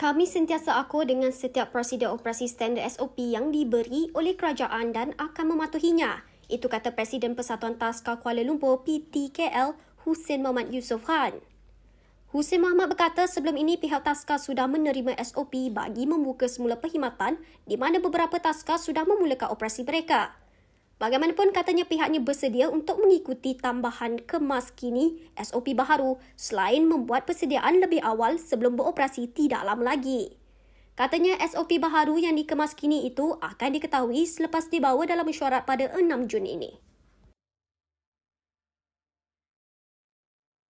Kami sentiasa aku dengan setiap prosedur operasi standar SOP yang diberi oleh kerajaan dan akan mematuhinya. Itu kata Presiden Persatuan Taskar Kuala Lumpur PTKL Hussein Muhammad Yusof Khan. Hussein Muhammad berkata sebelum ini pihak Taskar sudah menerima SOP bagi membuka semula perkhidmatan di mana beberapa Taskar sudah memulakan operasi mereka. Bagaimanapun katanya pihaknya bersedia untuk mengikuti tambahan kemas kini SOP baharu selain membuat persediaan lebih awal sebelum beroperasi tidak lama lagi. Katanya SOP baharu yang dikemas kini itu akan diketahui selepas dibawa dalam mesyuarat pada 6 Jun ini.